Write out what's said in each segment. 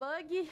Bug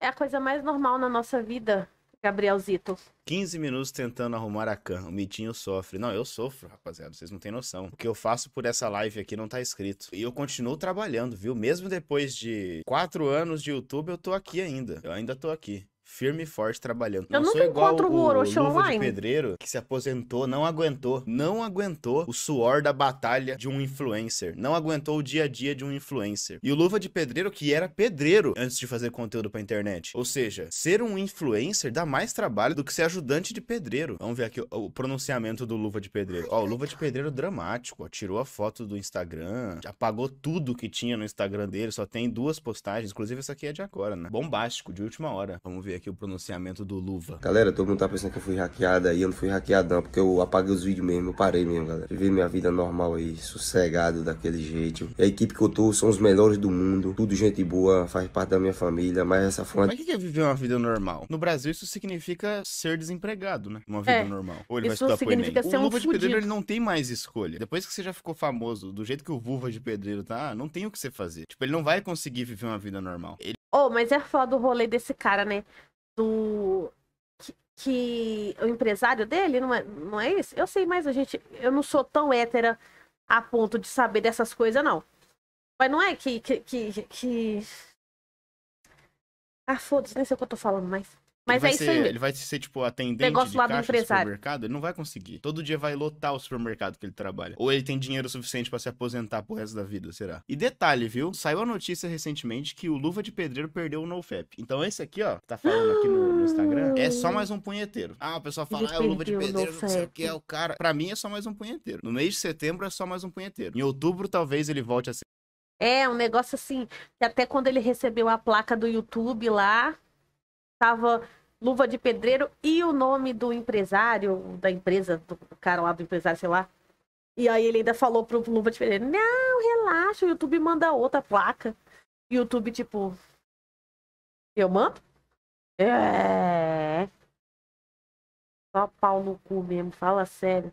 é a coisa mais normal na nossa vida, Gabrielzito. 15 minutos tentando arrumar a cama. O Mitinho sofre. Não, eu sofro, rapaziada. Vocês não têm noção. O que eu faço por essa live aqui não tá escrito. E eu continuo trabalhando, viu? Mesmo depois de 4 anos de YouTube, eu tô aqui ainda. Eu ainda tô aqui firme e forte trabalhando. Eu não sou igual o, o Luva online. de pedreiro que se aposentou, não aguentou, não aguentou o suor da batalha de um influencer, não aguentou o dia a dia de um influencer. E o Luva de pedreiro que era pedreiro antes de fazer conteúdo para internet. Ou seja, ser um influencer dá mais trabalho do que ser ajudante de pedreiro. Vamos ver aqui o, o pronunciamento do Luva de pedreiro. Ó, o Luva de pedreiro dramático, ó, tirou a foto do Instagram, apagou tudo que tinha no Instagram dele, só tem duas postagens, inclusive essa aqui é de agora, né? Bombástico, de última hora. Vamos ver ver aqui o pronunciamento do Luva. Galera, todo mundo tá pensando que eu fui hackeado aí, eu não fui hackeado não, porque eu apaguei os vídeos mesmo, eu parei mesmo, galera. Vivi minha vida normal aí, sossegado daquele jeito. E a equipe que eu tô são os melhores do mundo, tudo gente boa, faz parte da minha família, mas essa fonte. Mas o que é viver uma vida normal? No Brasil isso significa ser desempregado, né? Uma vida é. normal. Ou ele isso vai estudar significa pro Ser o Luva um de Pedreiro ele não tem mais escolha. Depois que você já ficou famoso, do jeito que o Vulva de Pedreiro tá, não tem o que você fazer. Tipo, ele não vai conseguir viver uma vida normal. Ele Oh, mas é foda o rolê desse cara, né? Do. Que, que, o empresário dele, não é, não é isso? Eu sei, mas a gente. Eu não sou tão hétera a ponto de saber dessas coisas, não. Mas não é que. que, que, que... Ah, foda-se, nem sei o que eu tô falando mais. Mas ele é isso ser, aí. Ele vai ser, tipo, atendente Negócio de caixa do, supermercado, ele não vai conseguir. Todo dia vai lotar o supermercado que ele trabalha. Ou ele tem dinheiro suficiente para se aposentar pro resto da vida, será? E detalhe, viu? Saiu a notícia recentemente que o Luva de Pedreiro perdeu o NoFap. Então esse aqui, ó, tá falando aqui no, no Instagram, é só mais um punheteiro. Ah, o pessoal fala, ah, é o Luva de Pedreiro, não sei o que, é o cara. Pra mim é só mais um punheteiro. No mês de setembro é só mais um punheteiro. Em outubro, talvez ele volte a ser. É, um negócio assim, que até quando ele recebeu a placa do YouTube lá, tava luva de pedreiro e o nome do empresário, da empresa, do cara lá do empresário, sei lá. E aí ele ainda falou pro luva de pedreiro: Não, relaxa, o YouTube manda outra placa. YouTube, tipo. Eu mando? É. Só pau no cu mesmo, fala sério.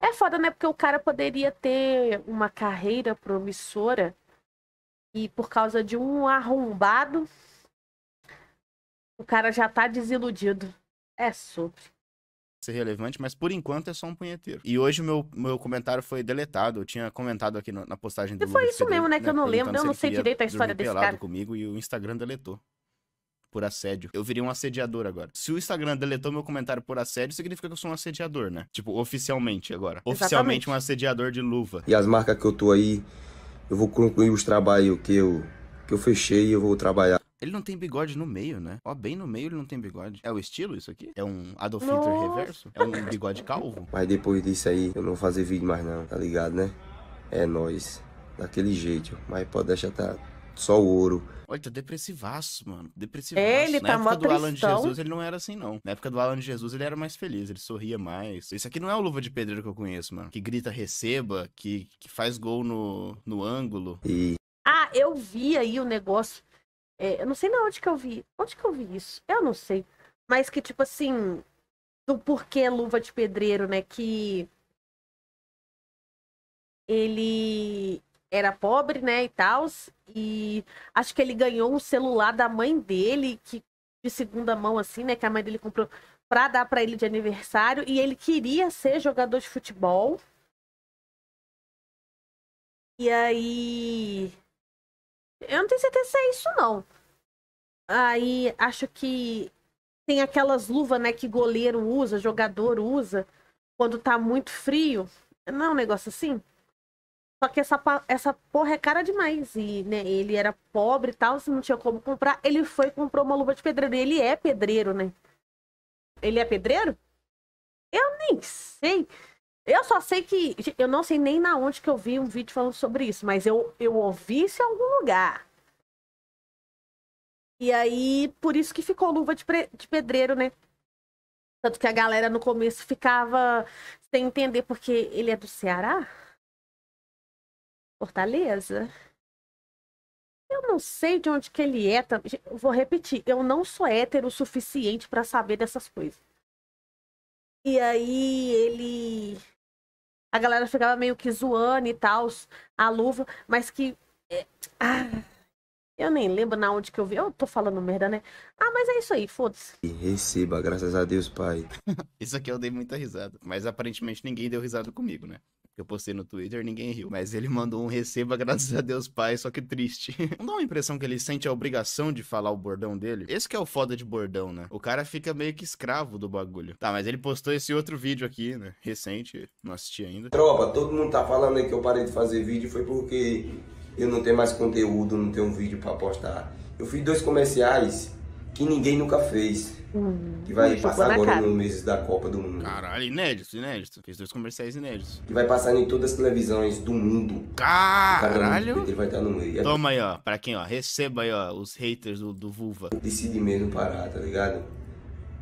É foda, né? Porque o cara poderia ter uma carreira promissora e por causa de um arrombado o cara já tá desiludido. É sobre. Ser relevante, mas por enquanto é só um punheteiro. E hoje o meu, meu comentário foi deletado. Eu tinha comentado aqui no, na postagem do E foi Lula isso mesmo, né? Que eu né, não lembro, eu não sei direito a história desse cara. comigo e o Instagram deletou por assédio. Eu viria um assediador agora. Se o Instagram deletou meu comentário por assédio, significa que eu sou um assediador, né? Tipo, oficialmente agora. Exatamente. Oficialmente um assediador de luva. E as marcas que eu tô aí, eu vou concluir os trabalhos que eu, que eu fechei e eu vou trabalhar. Ele não tem bigode no meio, né? Ó, bem no meio ele não tem bigode. É o estilo isso aqui? É um Adolf Hitler reverso? É um bigode calvo? Mas depois disso aí, eu não vou fazer vídeo mais não, tá ligado, né? É nós daquele jeito. Mas pode deixar tá só o ouro. Olha, tá depressivaço, mano. Depressivaço. Ele Na tá época do Alan de Jesus, ele não era assim, não. Na época do Alan de Jesus, ele era mais feliz, ele sorria mais. Isso aqui não é o Luva de Pedreiro que eu conheço, mano. Que grita receba, que, que faz gol no, no ângulo. E... Ah, eu vi aí o negócio é, eu não sei na onde que eu vi. Onde que eu vi isso? Eu não sei. Mas que, tipo assim, do porquê luva de pedreiro, né? Que ele era pobre, né, e tal, e acho que ele ganhou um celular da mãe dele, que de segunda mão assim, né, que a mãe dele comprou pra dar para ele de aniversário, e ele queria ser jogador de futebol. E aí eu não tenho certeza se é isso, não. Aí acho que tem aquelas luvas, né, que goleiro usa, jogador usa, quando tá muito frio. Não é um negócio assim? Só que essa, essa porra é cara demais. E, né, ele era pobre e tal, se não tinha como comprar. Ele foi e comprou uma luva de pedreiro. ele é pedreiro, né? Ele é pedreiro? Eu nem sei. Eu só sei que. Eu não sei nem na onde que eu vi um vídeo falando sobre isso, mas eu, eu ouvi isso em algum lugar. E aí, por isso que ficou luva de, pre... de pedreiro, né? Tanto que a galera no começo ficava sem entender, porque ele é do Ceará? Fortaleza? Eu não sei de onde que ele é. Tam... Vou repetir, eu não sou hétero o suficiente para saber dessas coisas. E aí ele a galera ficava meio que zoando e tal, a luva, mas que. É, ah, eu nem lembro na onde que eu vi. Eu tô falando merda, né? Ah, mas é isso aí, foda-se. receba, graças a Deus, pai. isso aqui eu dei muita risada. Mas aparentemente ninguém deu risada comigo, né? que eu postei no Twitter, ninguém riu. Mas ele mandou um receba, graças a Deus, pai, só que triste. Não dá uma impressão que ele sente a obrigação de falar o bordão dele? Esse que é o foda de bordão, né? O cara fica meio que escravo do bagulho. Tá, mas ele postou esse outro vídeo aqui, né? Recente, não assisti ainda. Tropa, todo mundo tá falando aí que eu parei de fazer vídeo foi porque eu não tenho mais conteúdo, não tenho um vídeo para postar. Eu fiz dois comerciais que ninguém nunca fez. Uhum. que vai passar agora nos meses da Copa do Mundo. Caralho, inédito, inédito. Fez dois comerciais inéditos. Que vai passar em todas as televisões do mundo. Caralho! Ele vai estar no meio. Toma aí, ó. Pra quem, ó. Receba aí, ó. Os haters do, do Vulva. Decide mesmo parar, tá ligado?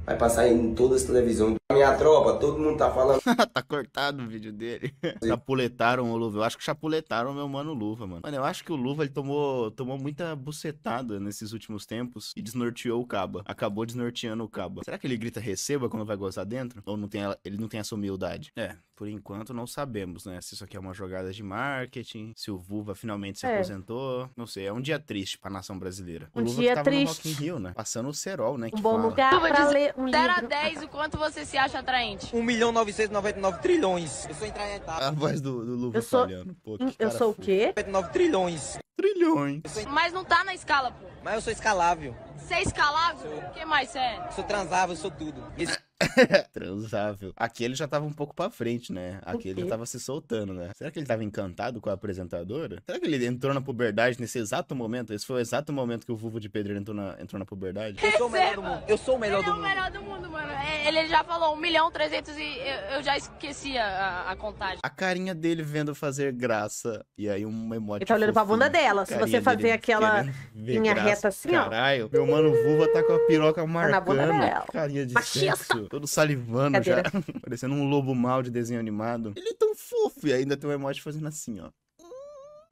Vai passar em todas as televisões. Minha tropa, todo mundo tá falando. tá cortado o vídeo dele. chapuletaram o Luva. Eu acho que chapuletaram meu mano Luva, mano. Mano, eu acho que o Luva ele tomou, tomou muita bucetada nesses últimos tempos e desnorteou o Caba. Acabou desnorteando o Caba. Será que ele grita receba quando vai gozar dentro? Ou não tem, ele não tem essa humildade? É, por enquanto, não sabemos, né? Se isso aqui é uma jogada de marketing, se o Vuva finalmente se é. aposentou. Não sei, é um dia triste pra nação brasileira. Um o Luva dia triste. Rio, né? Passando o Serol, né? Um bom fala. lugar pra ler um 0 a 10, o quanto você se acha atraente? 1 milhão 999 trilhões. Eu sou intranetado. A voz do, do Luva eu sou... Pô, eu sou o quê? 9 trilhões. Trilhões. Sou... Mas não tá na escala, pô. Mas eu sou escalável. Você é escalável? O que mais você é? Sou transável, eu sou tudo. Esse... Transável. Aqui ele já tava um pouco pra frente, né? Aqui ele já tava se soltando, né? Será que ele tava encantado com a apresentadora? Será que ele entrou na puberdade nesse exato momento? Esse foi o exato momento que o Vulvo de Pedreiro entrou na, entrou na puberdade? Eu sou o melhor do mundo. Eu sou o melhor ele é do mundo. Ele é o melhor do mundo, mano. É, ele já falou 1 milhão 300 e eu, eu já esqueci a, a, contagem. A carinha dele vendo fazer graça e aí um emoji. Ele tá olhando fofinho. pra bunda dela. Se você fazer aquela linha reta assim, ó. Caralho, meu mano Vulva tá com a piroca marcando. Tá na bunda dela. Carinha de Machista. Sexo todo, salivando Cadeira. já. Parecendo um lobo mal de desenho animado. Ele é tão fofo e ainda tem um emoji fazendo assim, ó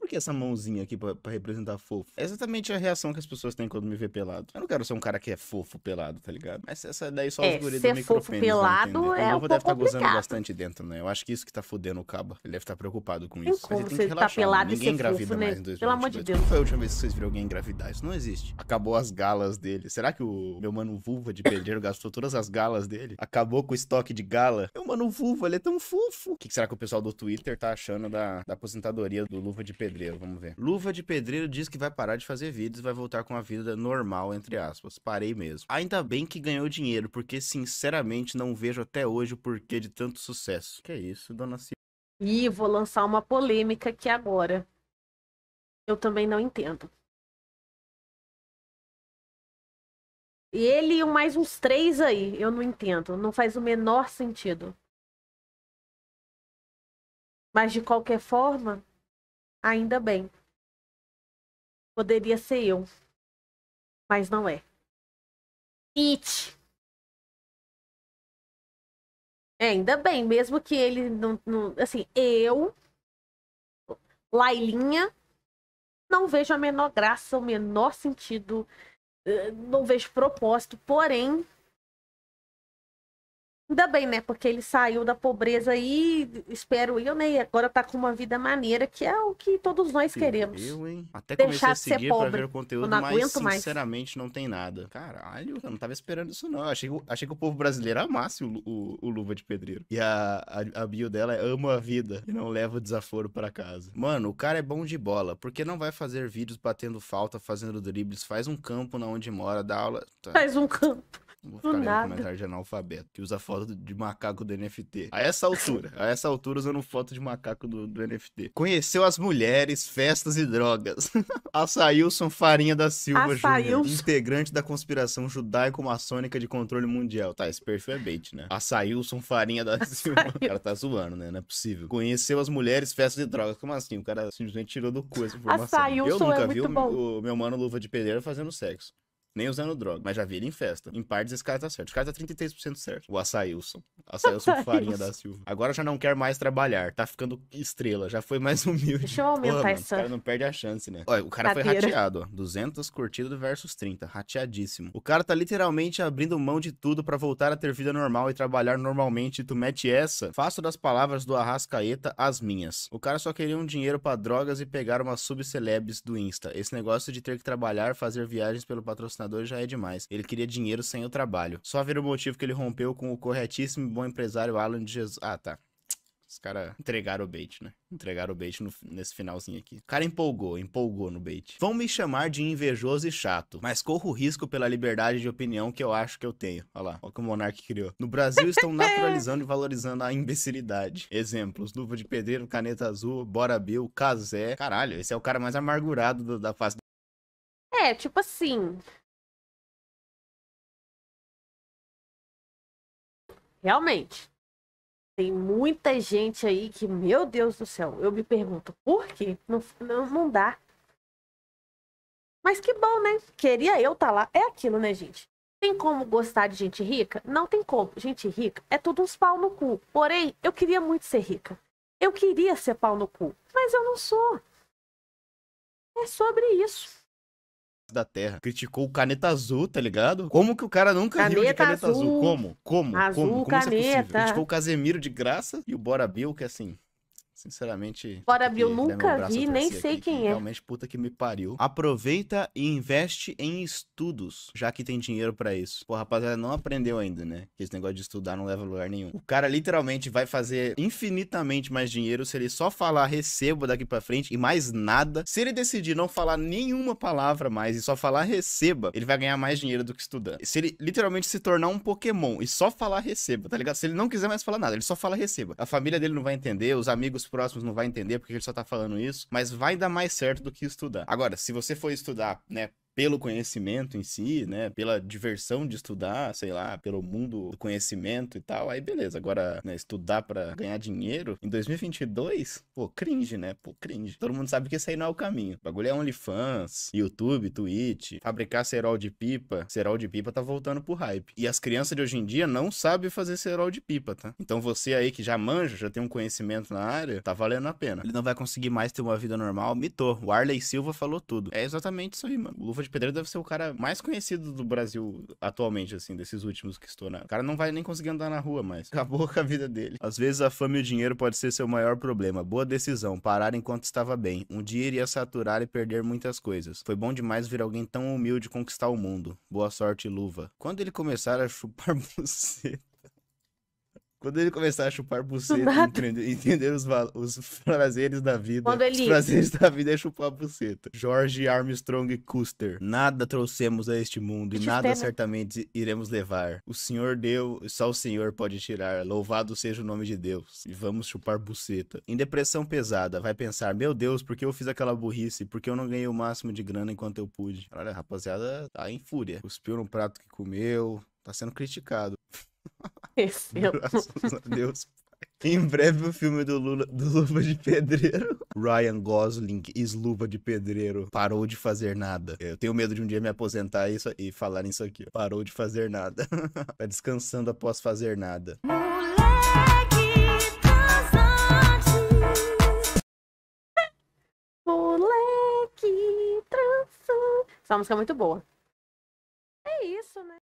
por que essa mãozinha aqui para representar fofo? É exatamente a reação que as pessoas têm quando me vê pelado. Eu não quero ser um cara que é fofo pelado, tá ligado? Mas essa daí só é, os é, guris do microfone. pelado é o povo um deve estar tá gozando bastante dentro, né? Eu acho que isso que tá fodendo o cabo Ele deve estar tá preocupado com isso. Mas ele tem que tá relaxar. Tá pelado Ninguém e engravida né? mais né? em 2022. Pelo amor de Deus. Qual foi a última vez que vocês viram alguém engravidar? Isso não existe. Acabou as galas dele. Será que o meu mano vulva de pedreiro gastou todas as galas dele? Acabou com o estoque de gala? Meu mano vulva, ele é tão fofo. O que será que o pessoal do Twitter tá achando da, da aposentadoria do luva de pedreiro? pedreiro, vamos ver. Luva de pedreiro diz que vai parar de fazer vídeos e vai voltar com a vida normal, entre aspas. Parei mesmo. Ainda bem que ganhou dinheiro, porque sinceramente não vejo até hoje o porquê de tanto sucesso. Que isso, dona Silvia. E vou lançar uma polêmica aqui agora. Eu também não entendo. Ele e mais uns três aí, eu não entendo. Não faz o menor sentido. Mas de qualquer forma, Ainda bem. Poderia ser eu, mas não é. It. É, ainda bem, mesmo que ele não, não, Assim, eu, Lailinha, não vejo a menor graça, o menor sentido, eh, não vejo propósito, porém, Ainda bem, né? Porque ele saiu da pobreza e, espero eu, né? E agora tá com uma vida maneira, que é o que todos nós queremos. Eu, hein? Até Deixar comecei a seguir pra ver o conteúdo, não mas sinceramente mais. não tem nada. Caralho, eu não tava esperando isso não. Achei, achei que o povo brasileiro amasse o, o, o Luva de Pedreiro. E a, a, a bio dela é amo a vida e não leva o desaforo para casa. Mano, o cara é bom de bola. Por que não vai fazer vídeos batendo falta, fazendo dribles? Faz um campo na onde mora, dá aula... Tá. Faz um campo. Vou ficar lendo comentário de analfabeto, que usa foto de macaco do NFT. A essa altura, a essa altura usando foto de macaco do, do NFT. Conheceu as mulheres, festas e drogas. Açaílson Farinha da Silva Júnior, integrante da conspiração judaico-maçônica de controle mundial. Tá, esse perfil é bait, né? Açaílson Farinha da Silva. O cara tá zoando, né? Não é possível. Conheceu as mulheres, festas e drogas. Como assim? O cara simplesmente tirou do cu essa informação. Açaílson Eu nunca é vi o, o meu mano Luva de pedreira fazendo sexo. Nem usando droga, mas já vi ele em festa. Em partes, esse cara tá certo. Esse cara tá 33% certo. O Açaílson, Açaílson Farinha da Silva. Agora já não quer mais trabalhar. Tá ficando estrela. Já foi mais humilde. Deixa eu aumentar Porra, essa. O cara não perde a chance, né? Olha, o cara Cadeira. foi rateado, ó. 200 curtidas versus 30. Rateadíssimo. O cara tá literalmente abrindo mão de tudo para voltar a ter vida normal e trabalhar normalmente. Tu mete essa? Faço das palavras do Arrascaeta as minhas. O cara só queria um dinheiro para drogas e pegar umas subcelebs do Insta. Esse negócio de ter que trabalhar, fazer viagens pelo patrocinador patrocinador já é demais. Ele queria dinheiro sem o trabalho. Só ver o motivo que ele rompeu com o corretíssimo e bom empresário Alan de Jesus. Ah, tá. Os caras entregaram o bait, né? Entregaram o bait no, nesse finalzinho aqui. O cara empolgou, empolgou no bait. Vão me chamar de invejoso e chato, mas corro risco pela liberdade de opinião que eu acho que eu tenho. Olha lá, olha o que o Monark criou. No Brasil estão naturalizando e valorizando a imbecilidade. Exemplos: Luva de Pedreiro, Caneta Azul, Bora Bill, Casé. Caralho, esse é o cara mais amargurado do, da face. É, tipo assim. realmente, tem muita gente aí que, meu Deus do céu, eu me pergunto por que não, não, não dá. Mas que bom, né? Queria eu estar tá lá. É aquilo, né, gente? Tem como gostar de gente rica? Não tem como. Gente rica é tudo uns pau no cu. Porém, eu queria muito ser rica. Eu queria ser pau no cu, mas eu não sou. É sobre isso da Terra. Criticou o Caneta Azul, tá ligado? Como que o cara nunca caneta riu de Caneta Azul? azul. Como? Como? Azul, Como? Como caneta. isso é possível? Criticou o Casemiro de graça e o Bora Bill, que é assim... Sinceramente. Bora, eu nunca vi, nem sei aqui, quem que é. Realmente, puta que me pariu. Aproveita e investe em estudos, já que tem dinheiro para isso. Pô, rapaziada, não aprendeu ainda, né? Que esse negócio de estudar não leva a lugar nenhum. O cara literalmente vai fazer infinitamente mais dinheiro se ele só falar recebo daqui para frente e mais nada. Se ele decidir não falar nenhuma palavra mais e só falar receba, ele vai ganhar mais dinheiro do que estudando. Se ele literalmente se tornar um Pokémon e só falar receba, tá ligado? Se ele não quiser mais falar nada, ele só fala receba. A família dele não vai entender, os amigos próximos não vai entender porque ele só tá falando isso, mas vai dar mais certo do que estudar. Agora, se você for estudar, né, pelo conhecimento em si, né? Pela diversão de estudar, sei lá, pelo mundo do conhecimento e tal, aí beleza. Agora, né, estudar para ganhar dinheiro em 2022, pô, cringe, né? Pô, cringe. Todo mundo sabe que isso aí não é o caminho. O bagulho é OnlyFans, YouTube, Twitch, fabricar cerol de pipa. Cerol de pipa tá voltando pro hype. E as crianças de hoje em dia não sabem fazer cerol de pipa, tá? Então você aí que já manja, já tem um conhecimento na área, tá valendo a pena. Ele não vai conseguir mais ter uma vida normal, mitou. O Arley Silva falou tudo. É exatamente isso aí, mano. O Luva Luva de Pedreiro deve ser o cara mais conhecido do Brasil atualmente, assim, desses últimos que estou. Né? O cara não vai nem conseguir andar na rua mais. Acabou com a vida dele. Às vezes a fama e o dinheiro pode ser seu maior problema. Boa decisão, parar enquanto estava bem. Um dia iria saturar e perder muitas coisas. Foi bom demais ver alguém tão humilde conquistar o mundo. Boa sorte, Luva. Quando ele começar a chupar buceta. Quando ele começar a chupar buceta entender, entender os, os, prazeres da vida, Quando ele... os prazeres da vida é chupar buceta. George Armstrong Custer. Nada trouxemos a este mundo e nada certamente iremos levar. O Senhor deu, só o Senhor pode tirar. Louvado seja o nome de Deus. E vamos chupar buceta. Em depressão pesada, vai pensar, meu Deus, por que eu fiz aquela burrice? Por que eu não ganhei o máximo de grana enquanto eu pude? Olha, a rapaziada tá em fúria. Cuspiu no prato que comeu, tá sendo criticado. Graças a Deus. Em breve o filme do, Lula, do Luva de Pedreiro. Ryan Gosling is Luva de Pedreiro. Parou de fazer nada. Eu tenho medo de um dia me aposentar isso, e falar isso aqui. Parou de fazer nada. tá descansando após fazer nada. Moleque transante. Moleque transante. Essa música é muito boa.